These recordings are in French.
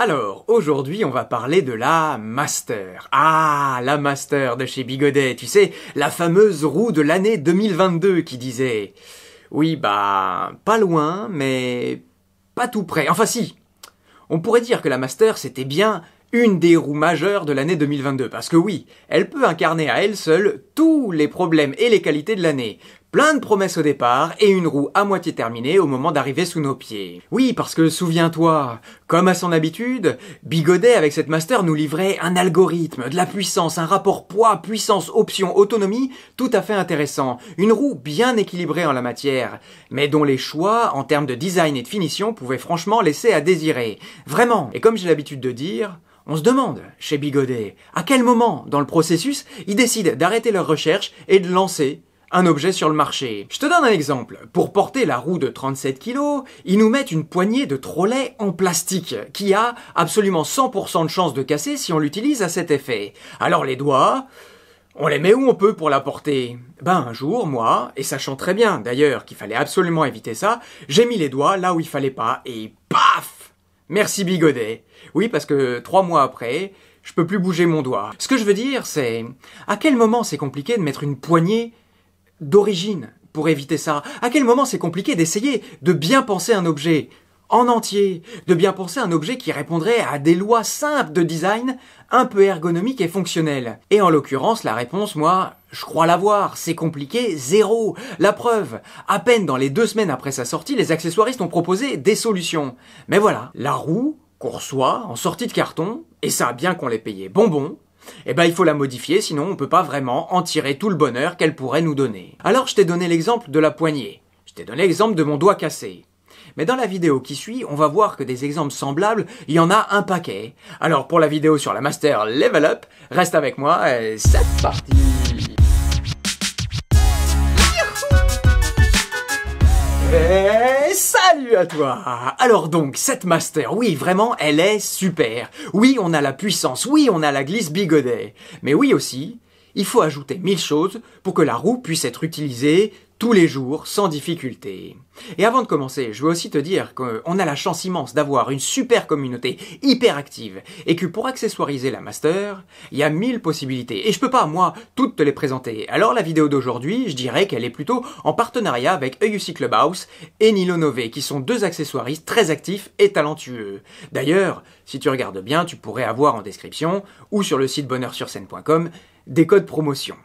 Alors, aujourd'hui, on va parler de la Master. Ah, la Master de chez Bigodet, tu sais, la fameuse roue de l'année 2022 qui disait... Oui, bah, pas loin, mais pas tout près. Enfin si, on pourrait dire que la Master, c'était bien une des roues majeures de l'année 2022, parce que oui, elle peut incarner à elle seule tous les problèmes et les qualités de l'année. Plein de promesses au départ et une roue à moitié terminée au moment d'arriver sous nos pieds. Oui, parce que souviens-toi, comme à son habitude, Bigodet avec cette master nous livrait un algorithme, de la puissance, un rapport poids, puissance, option, autonomie, tout à fait intéressant. Une roue bien équilibrée en la matière, mais dont les choix en termes de design et de finition pouvaient franchement laisser à désirer. Vraiment. Et comme j'ai l'habitude de dire, on se demande, chez Bigodet, à quel moment dans le processus ils décident d'arrêter leurs recherches et de lancer un objet sur le marché. Je te donne un exemple. Pour porter la roue de 37 kg, ils nous mettent une poignée de trolley en plastique qui a absolument 100% de chance de casser si on l'utilise à cet effet. Alors les doigts, on les met où on peut pour la porter. Ben un jour, moi, et sachant très bien d'ailleurs qu'il fallait absolument éviter ça, j'ai mis les doigts là où il fallait pas et paf Merci Bigodet. Oui, parce que trois mois après, je peux plus bouger mon doigt. Ce que je veux dire, c'est à quel moment c'est compliqué de mettre une poignée d'origine pour éviter ça À quel moment c'est compliqué d'essayer de bien penser un objet en entier, de bien penser un objet qui répondrait à des lois simples de design, un peu ergonomiques et fonctionnelles. Et en l'occurrence, la réponse, moi, je crois l'avoir, c'est compliqué, zéro. La preuve, à peine dans les deux semaines après sa sortie, les accessoiristes ont proposé des solutions. Mais voilà, la roue qu'on reçoit en sortie de carton, et ça bien qu'on l'ait payé bonbon, eh bien il faut la modifier, sinon on peut pas vraiment en tirer tout le bonheur qu'elle pourrait nous donner. Alors je t'ai donné l'exemple de la poignée, je t'ai donné l'exemple de mon doigt cassé. Mais dans la vidéo qui suit, on va voir que des exemples semblables, il y en a un paquet. Alors pour la vidéo sur la Master Level Up, reste avec moi et c'est parti Salut à toi Alors donc, cette master, oui, vraiment, elle est super. Oui, on a la puissance, oui, on a la glisse bigodée Mais oui aussi, il faut ajouter mille choses pour que la roue puisse être utilisée tous les jours sans difficulté. Et avant de commencer, je veux aussi te dire qu'on a la chance immense d'avoir une super communauté hyper active et que pour accessoiriser la master, il y a mille possibilités et je peux pas moi toutes te les présenter. Alors la vidéo d'aujourd'hui, je dirais qu'elle est plutôt en partenariat avec EUC Clubhouse et Nilo Nové qui sont deux accessoiristes très actifs et talentueux. D'ailleurs, si tu regardes bien, tu pourrais avoir en description ou sur le site bonheursurscène.com des codes promotion.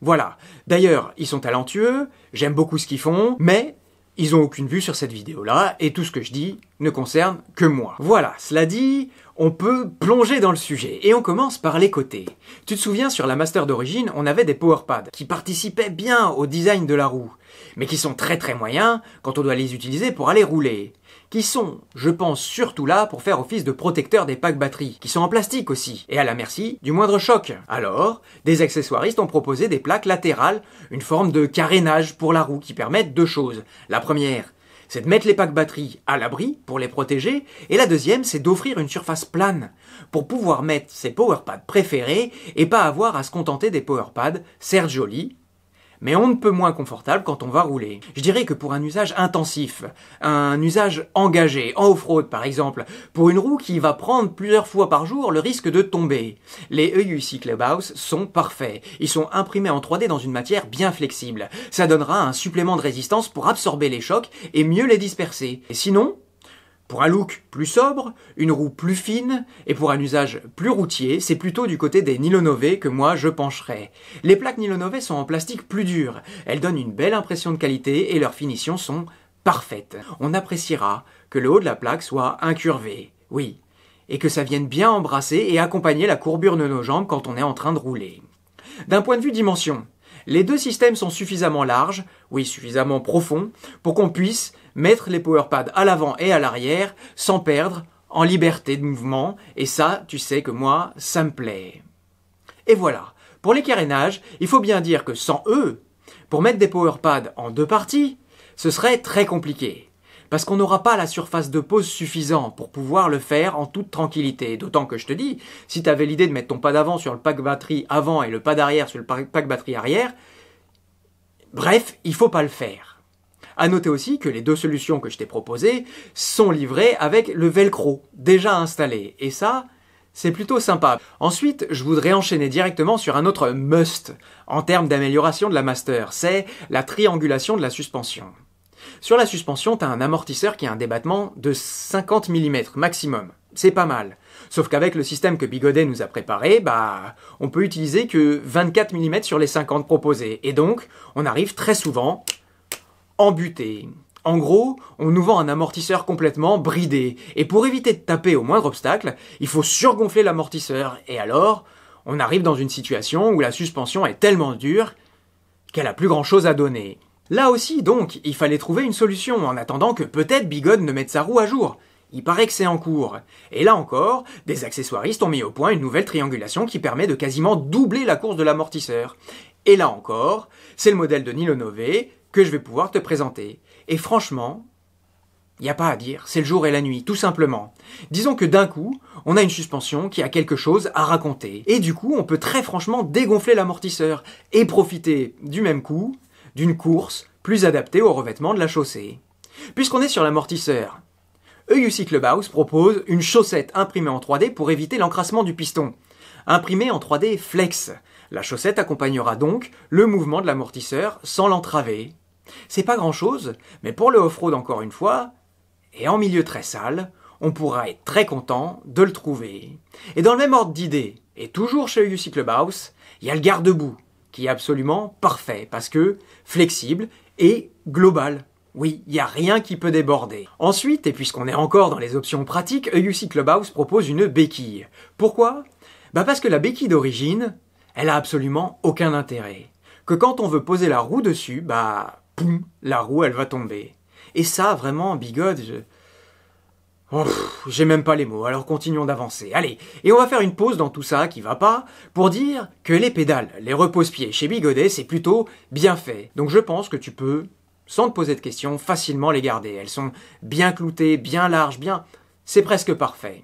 Voilà. D'ailleurs, ils sont talentueux, j'aime beaucoup ce qu'ils font, mais ils ont aucune vue sur cette vidéo-là, et tout ce que je dis ne concerne que moi. Voilà, cela dit, on peut plonger dans le sujet, et on commence par les côtés. Tu te souviens, sur la Master d'origine, on avait des powerpads, qui participaient bien au design de la roue, mais qui sont très très moyens quand on doit les utiliser pour aller rouler. Qui sont, je pense, surtout là pour faire office de protecteur des packs batteries, qui sont en plastique aussi, et à la merci du moindre choc. Alors, des accessoiristes ont proposé des plaques latérales, une forme de carénage pour la roue qui permettent deux choses. La première, c'est de mettre les packs batteries à l'abri pour les protéger, et la deuxième, c'est d'offrir une surface plane pour pouvoir mettre ses powerpads préférés et pas avoir à se contenter des powerpads jolies mais on ne peut moins confortable quand on va rouler. Je dirais que pour un usage intensif, un usage engagé, en off-road par exemple, pour une roue qui va prendre plusieurs fois par jour le risque de tomber, les EUC Clubhouse sont parfaits. Ils sont imprimés en 3D dans une matière bien flexible. Ça donnera un supplément de résistance pour absorber les chocs et mieux les disperser. Et sinon, pour un look plus sobre, une roue plus fine et pour un usage plus routier, c'est plutôt du côté des Nilonové que moi je pencherai. Les plaques Nilonové sont en plastique plus dur, elles donnent une belle impression de qualité et leurs finitions sont parfaites. On appréciera que le haut de la plaque soit incurvé, oui, et que ça vienne bien embrasser et accompagner la courbure de nos jambes quand on est en train de rouler. D'un point de vue dimension, les deux systèmes sont suffisamment larges, oui suffisamment profonds, pour qu'on puisse mettre les pads à l'avant et à l'arrière sans perdre en liberté de mouvement, et ça, tu sais que moi, ça me plaît. Et voilà, pour les carénages, il faut bien dire que sans eux, pour mettre des power pads en deux parties, ce serait très compliqué parce qu'on n'aura pas la surface de pose suffisante pour pouvoir le faire en toute tranquillité. D'autant que je te dis, si tu avais l'idée de mettre ton pas d'avant sur le pack batterie avant et le pas d'arrière sur le pack batterie arrière, bref, il faut pas le faire. À noter aussi que les deux solutions que je t'ai proposées sont livrées avec le velcro déjà installé. Et ça, c'est plutôt sympa. Ensuite, je voudrais enchaîner directement sur un autre must en termes d'amélioration de la master, c'est la triangulation de la suspension. Sur la suspension, t'as un amortisseur qui a un débattement de 50 mm maximum. C'est pas mal. Sauf qu'avec le système que Bigodet nous a préparé, bah, on peut utiliser que 24 mm sur les 50 proposés. Et donc, on arrive très souvent embuté. En gros, on nous vend un amortisseur complètement bridé, et pour éviter de taper au moindre obstacle, il faut surgonfler l'amortisseur, et alors, on arrive dans une situation où la suspension est tellement dure qu'elle a plus grand chose à donner. Là aussi, donc, il fallait trouver une solution, en attendant que peut-être Bigode ne mette sa roue à jour. Il paraît que c'est en cours. Et là encore, des accessoiristes ont mis au point une nouvelle triangulation qui permet de quasiment doubler la course de l'amortisseur. Et là encore, c'est le modèle de Nilo Nové, que je vais pouvoir te présenter. Et franchement, il n'y a pas à dire, c'est le jour et la nuit, tout simplement. Disons que d'un coup, on a une suspension qui a quelque chose à raconter. Et du coup, on peut très franchement dégonfler l'amortisseur et profiter du même coup d'une course plus adaptée au revêtement de la chaussée. Puisqu'on est sur l'amortisseur, EUC Clubhouse propose une chaussette imprimée en 3D pour éviter l'encrassement du piston. Imprimée en 3D flex. La chaussette accompagnera donc le mouvement de l'amortisseur sans l'entraver. C'est pas grand chose, mais pour le off-road encore une fois, et en milieu très sale, on pourra être très content de le trouver. Et dans le même ordre d'idées, et toujours chez UC Clubhouse, il y a le garde-boue, qui est absolument parfait, parce que flexible et global. Oui, il n'y a rien qui peut déborder. Ensuite, et puisqu'on est encore dans les options pratiques, EUC Clubhouse propose une béquille. Pourquoi Bah parce que la béquille d'origine, elle a absolument aucun intérêt. Que quand on veut poser la roue dessus, bah poum, la roue, elle va tomber. Et ça, vraiment, Bigode, je... Oh, j'ai même pas les mots, alors continuons d'avancer. Allez, et on va faire une pause dans tout ça qui va pas, pour dire que les pédales, les repose-pieds chez Bigodet, c'est plutôt bien fait. Donc je pense que tu peux, sans te poser de questions, facilement les garder. Elles sont bien cloutées, bien larges, bien... C'est presque parfait.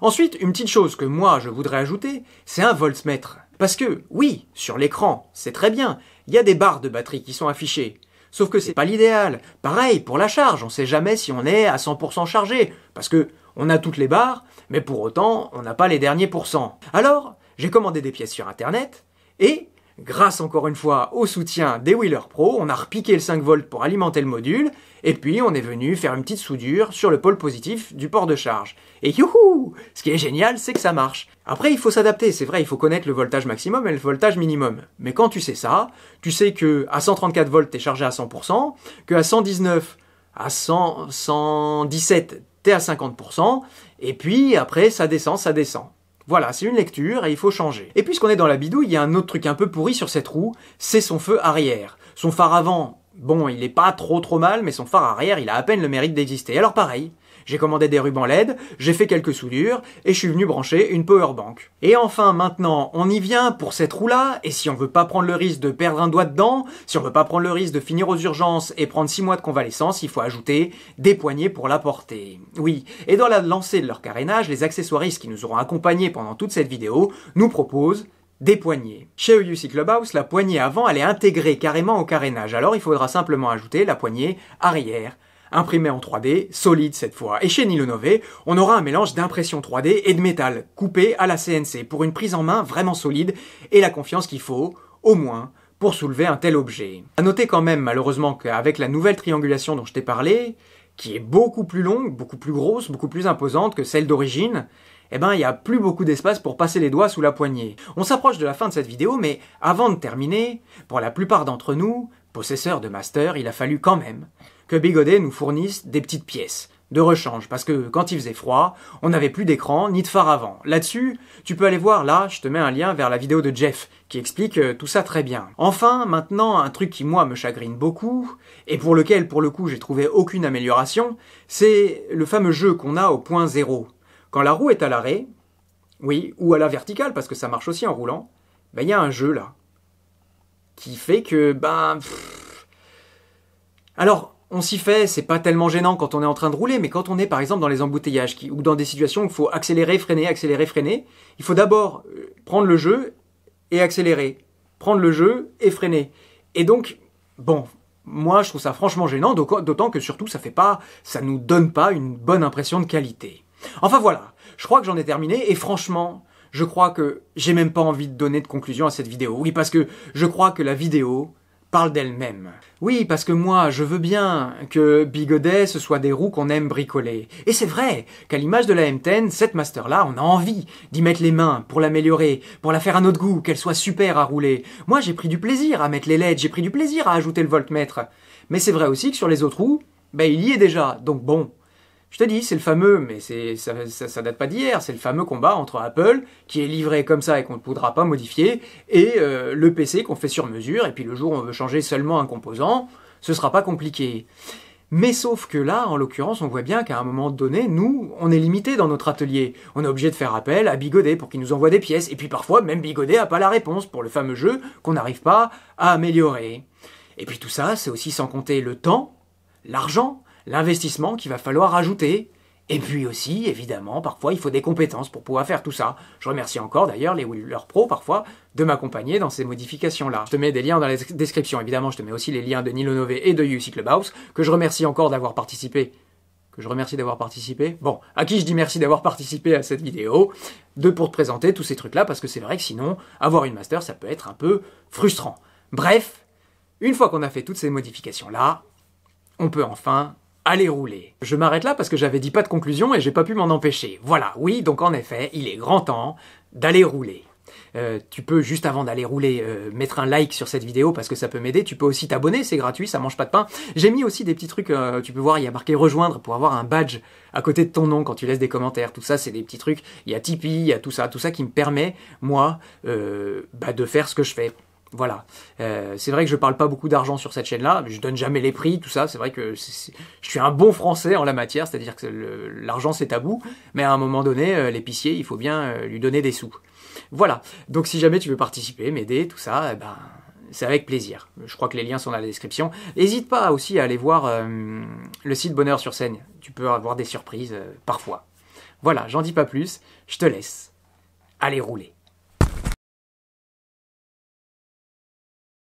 Ensuite, une petite chose que moi je voudrais ajouter, c'est un voltmètre. Parce que, oui, sur l'écran, c'est très bien, il y a des barres de batterie qui sont affichées. Sauf que c'est pas l'idéal. Pareil pour la charge, on sait jamais si on est à 100% chargé, parce que on a toutes les barres, mais pour autant, on n'a pas les derniers pourcents. Alors, j'ai commandé des pièces sur internet, et Grâce encore une fois au soutien des Wheeler Pro, on a repiqué le 5 volts pour alimenter le module, et puis on est venu faire une petite soudure sur le pôle positif du port de charge. Et youhou Ce qui est génial, c'est que ça marche. Après, il faut s'adapter, c'est vrai, il faut connaître le voltage maximum et le voltage minimum. Mais quand tu sais ça, tu sais que à 134 volts, t'es chargé à 100%, que à 119, à 117, t'es à 50%, et puis après, ça descend, ça descend. Voilà, c'est une lecture et il faut changer. Et puisqu'on est dans la bidouille, il y a un autre truc un peu pourri sur cette roue, c'est son feu arrière. Son phare avant, bon, il est pas trop trop mal, mais son phare arrière, il a à peine le mérite d'exister. Alors pareil, j'ai commandé des rubans LED, j'ai fait quelques soudures, et je suis venu brancher une powerbank. Et enfin, maintenant, on y vient pour cette roue-là, et si on veut pas prendre le risque de perdre un doigt dedans, si on veut pas prendre le risque de finir aux urgences et prendre 6 mois de convalescence, il faut ajouter des poignées pour la porter. Oui, et dans la lancée de leur carénage, les accessoiristes qui nous auront accompagnés pendant toute cette vidéo nous proposent des poignées. Chez EUC Clubhouse, la poignée avant, elle est intégrée carrément au carénage, alors il faudra simplement ajouter la poignée arrière imprimé en 3D, solide cette fois. Et chez Nilonové, on aura un mélange d'impression 3D et de métal, coupé à la CNC, pour une prise en main vraiment solide et la confiance qu'il faut, au moins, pour soulever un tel objet. À noter quand même, malheureusement, qu'avec la nouvelle triangulation dont je t'ai parlé, qui est beaucoup plus longue, beaucoup plus grosse, beaucoup plus imposante que celle d'origine, eh ben, il n'y a plus beaucoup d'espace pour passer les doigts sous la poignée. On s'approche de la fin de cette vidéo, mais avant de terminer, pour la plupart d'entre nous, Possesseur de master, il a fallu quand même que Bigodet nous fournisse des petites pièces de rechange, parce que quand il faisait froid, on n'avait plus d'écran ni de phare avant. Là-dessus, tu peux aller voir, là, je te mets un lien vers la vidéo de Jeff, qui explique euh, tout ça très bien. Enfin, maintenant, un truc qui, moi, me chagrine beaucoup, et pour lequel, pour le coup, j'ai trouvé aucune amélioration, c'est le fameux jeu qu'on a au point zéro. Quand la roue est à l'arrêt, oui, ou à la verticale, parce que ça marche aussi en roulant, ben il y a un jeu là, qui fait que, ben. Alors, on s'y fait, c'est pas tellement gênant quand on est en train de rouler, mais quand on est par exemple dans les embouteillages ou dans des situations où il faut accélérer, freiner, accélérer, freiner, il faut d'abord euh, prendre le jeu et accélérer, prendre le jeu et freiner. Et donc, bon, moi je trouve ça franchement gênant, d'autant que surtout ça fait pas, ça nous donne pas une bonne impression de qualité. Enfin voilà, je crois que j'en ai terminé et franchement, je crois que j'ai même pas envie de donner de conclusion à cette vidéo. Oui, parce que je crois que la vidéo parle d'elle-même. Oui, parce que moi, je veux bien que Bigodet, ce soit des roues qu'on aime bricoler. Et c'est vrai qu'à l'image de la M10, cette master-là, on a envie d'y mettre les mains pour l'améliorer, pour la faire à notre goût, qu'elle soit super à rouler. Moi, j'ai pris du plaisir à mettre les LED, j'ai pris du plaisir à ajouter le voltmètre. Mais c'est vrai aussi que sur les autres roues, ben, il y est déjà, donc bon, je te dis, c'est le fameux, mais ça, ça, date pas d'hier, c'est le fameux combat entre Apple, qui est livré comme ça et qu'on ne pourra pas modifier, et euh, le PC qu'on fait sur mesure, et puis le jour où on veut changer seulement un composant, ce sera pas compliqué. Mais sauf que là, en l'occurrence, on voit bien qu'à un moment donné, nous, on est limité dans notre atelier. On est obligé de faire appel à Bigodet pour qu'il nous envoie des pièces, et puis parfois, même Bigodet n'a pas la réponse pour le fameux jeu qu'on n'arrive pas à améliorer. Et puis tout ça, c'est aussi sans compter le temps, l'argent, l'investissement qu'il va falloir ajouter. Et puis aussi, évidemment, parfois, il faut des compétences pour pouvoir faire tout ça. Je remercie encore d'ailleurs les wheeler Pro parfois, de m'accompagner dans ces modifications-là. Je te mets des liens dans la description, évidemment, je te mets aussi les liens de Nilo Nové et de UC Clubhouse, que je remercie encore d'avoir participé que je remercie d'avoir participé. Bon, à qui je dis merci d'avoir participé à cette vidéo, de pour te présenter tous ces trucs-là, parce que c'est vrai que sinon, avoir une master, ça peut être un peu frustrant. Bref, une fois qu'on a fait toutes ces modifications-là, on peut enfin Allez rouler. Je m'arrête là parce que j'avais dit pas de conclusion et j'ai pas pu m'en empêcher. Voilà, oui, donc en effet, il est grand temps d'aller rouler. Euh, tu peux juste avant d'aller rouler euh, mettre un like sur cette vidéo parce que ça peut m'aider. Tu peux aussi t'abonner, c'est gratuit, ça mange pas de pain. J'ai mis aussi des petits trucs, euh, tu peux voir, il y a marqué rejoindre pour avoir un badge à côté de ton nom quand tu laisses des commentaires. Tout ça, c'est des petits trucs. Il y a Tipeee, il y a tout ça, tout ça qui me permet, moi, euh, bah, de faire ce que je fais. Voilà. Euh, c'est vrai que je parle pas beaucoup d'argent sur cette chaîne-là, je donne jamais les prix, tout ça. C'est vrai que je suis un bon Français en la matière, c'est-à-dire que l'argent c'est tabou, mais à un moment donné, euh, l'épicier, il faut bien euh, lui donner des sous. Voilà. Donc si jamais tu veux participer, m'aider, tout ça, eh ben c'est avec plaisir. Je crois que les liens sont dans la description. N'hésite pas aussi à aller voir le site Bonheur sur scène. Tu peux avoir des surprises parfois. Voilà, j'en dis pas plus. Je te laisse. Allez rouler.